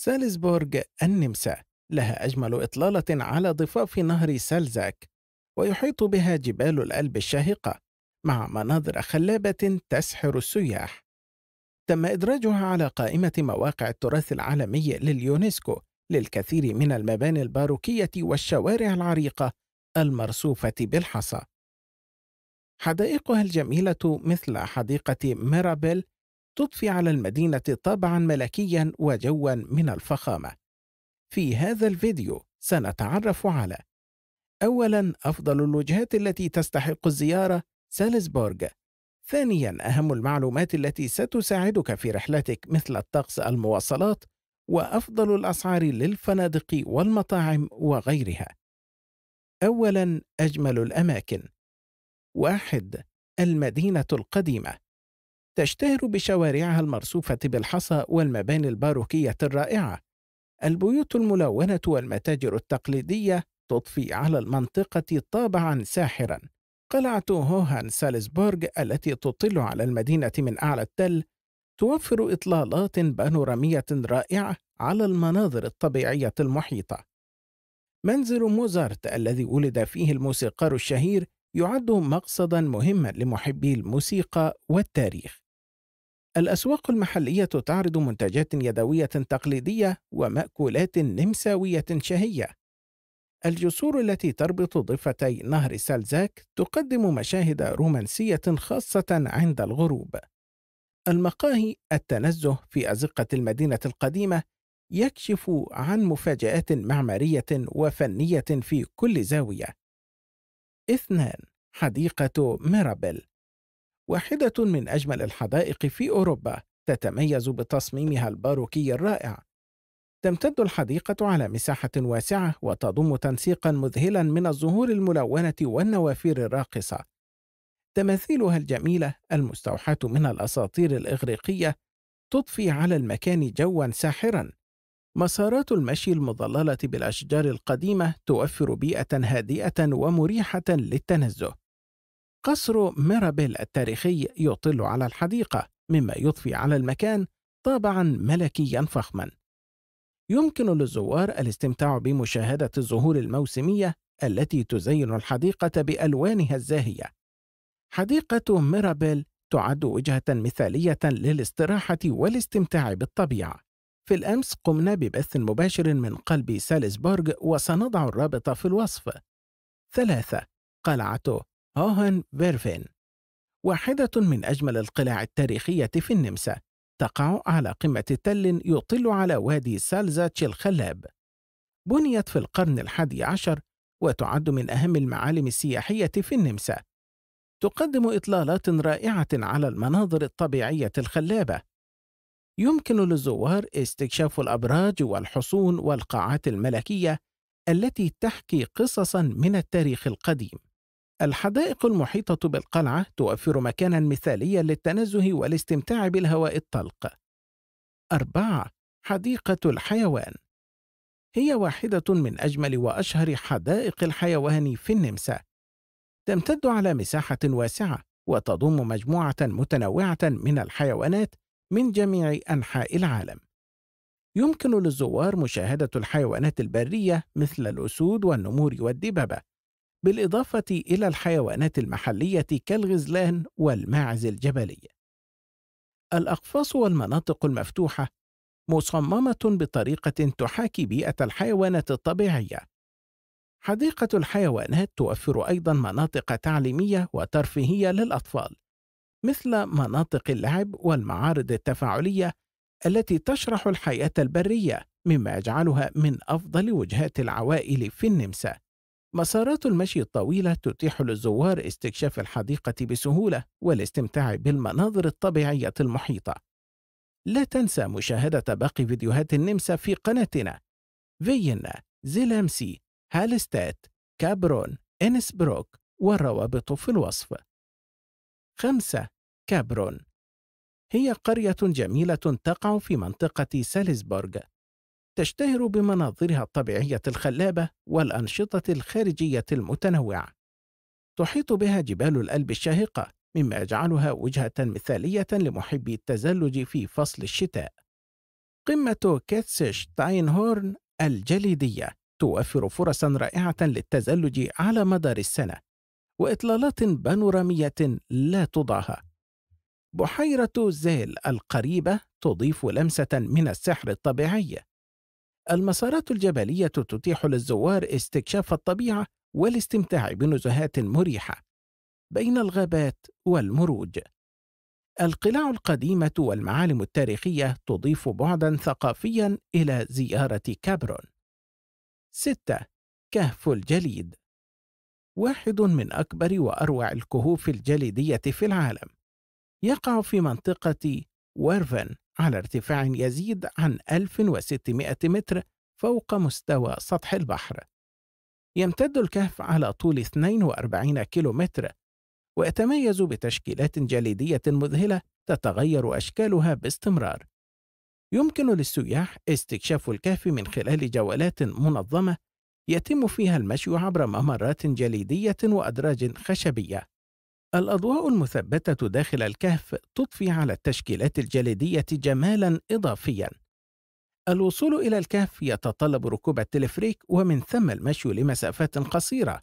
سالزبورغ النمسا لها أجمل إطلالة على ضفاف نهر سالزاك ويحيط بها جبال الألب الشاهقة مع مناظر خلابة تسحر السياح تم إدراجها على قائمة مواقع التراث العالمي لليونسكو للكثير من المباني الباروكية والشوارع العريقة المرصوفة بالحصى. حدائقها الجميلة مثل حديقة ميرابيل تضفي على المدينة طابعا ملكيا وجوا من الفخامة. في هذا الفيديو سنتعرف على أولا أفضل الوجهات التي تستحق الزيارة سالزبورغ ثانيا أهم المعلومات التي ستساعدك في رحلتك مثل الطقس المواصلات وأفضل الأسعار للفنادق والمطاعم وغيرها أولا أجمل الأماكن واحد المدينة القديمة تشتهر بشوارعها المرصوفة بالحصى والمباني الباروكية الرائعة. البيوت الملونة والمتاجر التقليدية تضفي على المنطقة طابعًا ساحرًا. قلعة هوهان سالزبورغ التي تطل على المدينة من أعلى التل توفر إطلالات بانورامية رائعة على المناظر الطبيعية المحيطة. منزل موزارت الذي ولد فيه الموسيقار الشهير يعد مقصدا مهما لمحبي الموسيقى والتاريخ الأسواق المحلية تعرض منتجات يدوية تقليدية ومأكولات نمساوية شهية. الجسور التي تربط ضفتي نهر سالزاك تقدم مشاهد رومانسية خاصة عند الغروب. المقاهي التنزه في أزقة المدينة القديمة يكشف عن مفاجآت معمارية وفنية في كل زاوية. اثنان حديقة ميرابل واحدة من أجمل الحدائق في أوروبا تتميز بتصميمها الباروكي الرائع تمتد الحديقة على مساحة واسعة وتضم تنسيقا مذهلا من الزهور الملونة والنوافير الراقصة تماثيلها الجميلة المستوحاة من الأساطير الإغريقية تضفي على المكان جوا ساحرا مسارات المشي المظللة بالأشجار القديمة توفر بيئة هادئة ومريحة للتنزه قصر ميرابيل التاريخي يطل على الحديقة مما يضفي على المكان طابعا ملكيا فخما يمكن للزوار الاستمتاع بمشاهدة الزهور الموسمية التي تزين الحديقة بألوانها الزاهية حديقة ميرابيل تعد وجهة مثالية للاستراحة والاستمتاع بالطبيعة في الأمس قمنا ببث مباشر من قلب سالزبورغ وسنضع الرابط في الوصف ثلاثة قلعة هوهن بيرفين واحدة من أجمل القلاع التاريخية في النمسا تقع على قمة تل يطل على وادي سالزاتش الخلاب بنيت في القرن الحادي عشر وتعد من أهم المعالم السياحية في النمسا تقدم إطلالات رائعة على المناظر الطبيعية الخلابة يمكن للزوار استكشاف الأبراج والحصون والقاعات الملكية التي تحكي قصصا من التاريخ القديم الحدائق المحيطة بالقلعة توفر مكانا مثاليا للتنزه والاستمتاع بالهواء الطلق. 4. حديقة الحيوان هي واحدة من أجمل وأشهر حدائق الحيوان في النمسا. تمتد على مساحة واسعة وتضم مجموعة متنوعة من الحيوانات من جميع أنحاء العالم. يمكن للزوار مشاهدة الحيوانات البرية مثل الأسود والنمور والدببة، بالإضافة إلى الحيوانات المحلية كالغزلان والماعز الجبلي. الأقفاص والمناطق المفتوحة مصممة بطريقة تحاكي بيئة الحيوانات الطبيعية. حديقة الحيوانات توفر أيضًا مناطق تعليمية وترفيهية للأطفال، مثل مناطق اللعب والمعارض التفاعلية التي تشرح الحياة البرية، مما يجعلها من أفضل وجهات العوائل في النمسا. مسارات المشي الطويلة تتيح للزوار استكشاف الحديقة بسهولة والاستمتاع بالمناظر الطبيعية المحيطة. لا تنسى مشاهدة باقي فيديوهات النمسا في قناتنا فيينا، زيلامسي، هالستات، كابرون، إنسبروك والروابط في الوصف. 5. كابرون هي قرية جميلة تقع في منطقة سالزبورغ تشتهر بمناظرها الطبيعية الخلابة والأنشطة الخارجية المتنوعة. تحيط بها جبال الألب الشاهقة، مما يجعلها وجهة مثالية لمحبي التزلج في فصل الشتاء. قمة تاينهورن الجليدية توفر فرصا رائعة للتزلج على مدار السنة، وإطلالات بانورامية لا تضاهى. بحيرة زيل القريبة تضيف لمسة من السحر الطبيعي المسارات الجبلية تتيح للزوار استكشاف الطبيعة والاستمتاع بنزهات مريحة بين الغابات والمروج. القلاع القديمة والمعالم التاريخية تضيف بعدًا ثقافيًا إلى زيارة كابرون. 6. كهف الجليد واحد من أكبر وأروع الكهوف الجليدية في العالم. يقع في منطقة ويرفن على ارتفاع يزيد عن 1600 متر فوق مستوى سطح البحر يمتد الكهف على طول 42 كيلومتر ويتميز بتشكيلات جليدية مذهلة تتغير أشكالها باستمرار يمكن للسياح استكشاف الكهف من خلال جولات منظمة يتم فيها المشي عبر ممرات جليدية وأدراج خشبية الأضواء المثبتة داخل الكهف تضفي على التشكيلات الجليدية جمالا إضافيا الوصول إلى الكهف يتطلب ركوب التلفريك ومن ثم المشي لمسافات قصيرة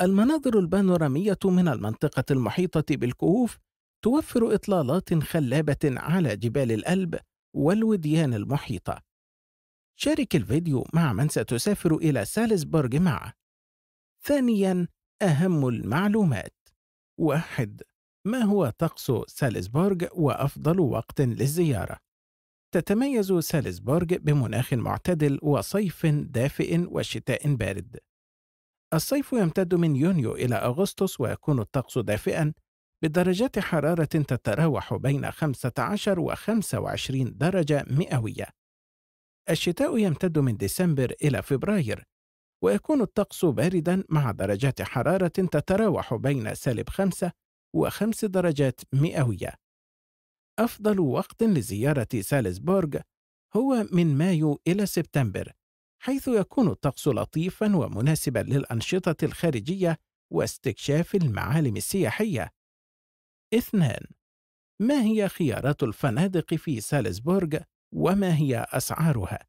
المناظر البانورامية من المنطقة المحيطة بالكهوف توفر إطلالات خلابة على جبال الألب والوديان المحيطة شارك الفيديو مع من ستسافر إلى سالزبورغ معه ثانيا أهم المعلومات واحد ما هو طقس سالزبورغ وأفضل وقت للزيارة؟ تتميز سالزبورغ بمناخ معتدل وصيف دافئ وشتاء بارد. الصيف يمتد من يونيو إلى أغسطس ويكون الطقس دافئًا بدرجات حرارة تتراوح بين 15 و 25 درجة مئوية. الشتاء يمتد من ديسمبر إلى فبراير ويكون الطقس باردا مع درجات حرارة تتراوح بين سالب خمسة وخمس درجات مئوية أفضل وقت لزيارة سالزبورغ هو من مايو إلى سبتمبر حيث يكون الطقس لطيفا ومناسبا للأنشطة الخارجية واستكشاف المعالم السياحية اثنان ما هي خيارات الفنادق في سالزبورغ وما هي أسعارها؟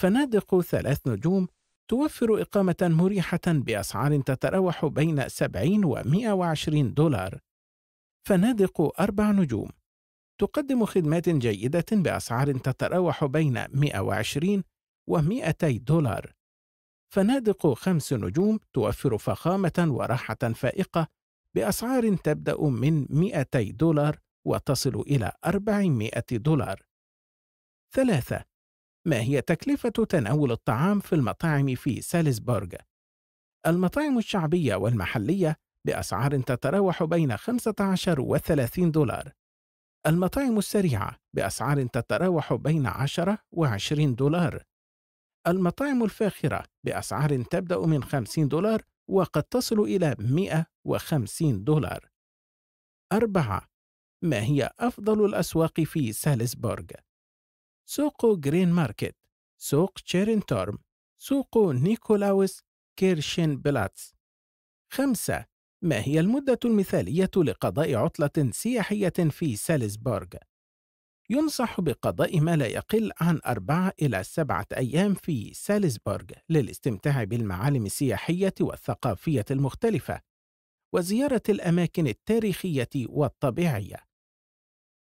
فنادق ثلاث نجوم توفر إقامة مريحة بأسعار تتراوح بين 70 و 120 دولار. فنادق أربع نجوم تقدم خدمات جيدة بأسعار تتراوح بين 120 و 200 دولار. فنادق خمس نجوم توفر فخامة وراحة فائقة بأسعار تبدأ من 200 دولار وتصل إلى 400 دولار. ثلاثة ما هي تكلفة تناول الطعام في المطاعم في سالزبورغ؟ المطاعم الشعبية والمحلية بأسعار تتراوح بين 15 و 30 دولار. المطاعم السريعة بأسعار تتراوح بين 10 و 20 دولار. المطاعم الفاخرة بأسعار تبدأ من 50 دولار وقد تصل إلى 150 دولار. أربعة ما هي أفضل الأسواق في سالزبورغ؟ سوق جرين ماركت سوق تشيرين تورم سوق نيكولاوس كيرشن بلاتس خمسة ما هي المدة المثالية لقضاء عطلة سياحية في سالزبورغ؟ ينصح بقضاء ما لا يقل عن أربعة إلى سبعة أيام في سالزبورغ للاستمتاع بالمعالم السياحية والثقافية المختلفة، وزيارة الأماكن التاريخية والطبيعية.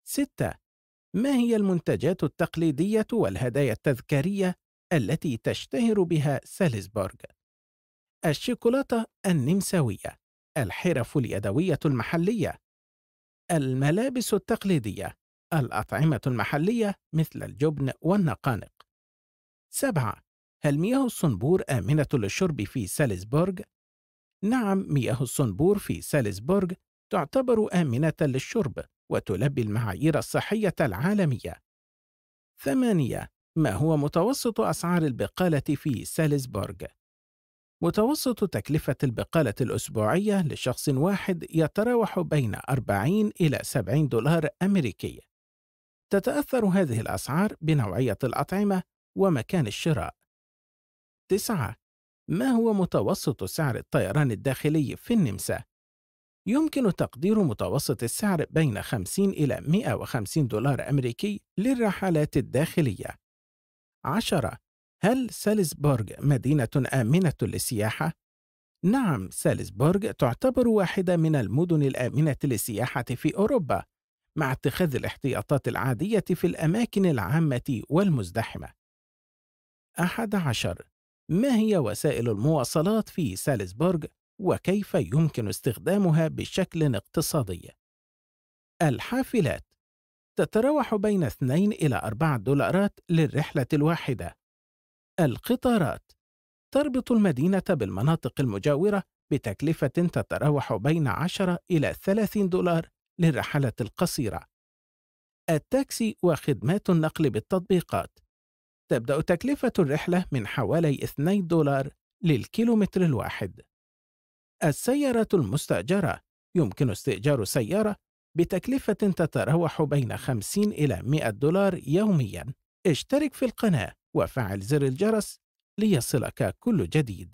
ستة ما هي المنتجات التقليدية والهدايا التذكارية التي تشتهر بها سالزبورغ؟ الشوكولاتة النمساوية، الحرف اليدوية المحلية، الملابس التقليدية، الأطعمة المحلية مثل الجبن والنقانق. 7. هل مياه الصنبور آمنة للشرب في سالزبورغ؟ نعم مياه الصنبور في سالزبورغ تعتبر آمنة للشرب وتلبي المعايير الصحية العالمية. ثمانية ما هو متوسط أسعار البقالة في سالزبورغ؟ متوسط تكلفة البقالة الأسبوعية لشخص واحد يتراوح بين 40 إلى 70 دولار أمريكي. تتأثر هذه الأسعار بنوعية الأطعمة ومكان الشراء. 9. ما هو متوسط سعر الطيران الداخلي في النمسا يمكن تقدير متوسط السعر بين 50 إلى 150 دولار أمريكي للرحلات الداخلية. 10. هل سالزبورغ مدينة آمنة للسياحة؟ نعم، سالزبورغ تعتبر واحدة من المدن الآمنة للسياحة في أوروبا، مع اتخاذ الاحتياطات العادية في الأماكن العامة والمزدحمة. 11. ما هي وسائل المواصلات في سالزبورغ وكيف يمكن استخدامها بشكل اقتصادي الحافلات تتراوح بين 2 إلى 4 دولارات للرحلة الواحدة القطارات تربط المدينة بالمناطق المجاورة بتكلفة تتراوح بين 10 إلى 30 دولار للرحلة القصيرة. التاكسي وخدمات النقل بالتطبيقات تبدأ تكلفة الرحلة من حوالي 2 دولار للكيلومتر الواحد. السيارة المستأجرة يمكن استئجار سيارة بتكلفة تتراوح بين 50 إلى 100 دولار يوميا اشترك في القناة وفعل زر الجرس ليصلك كل جديد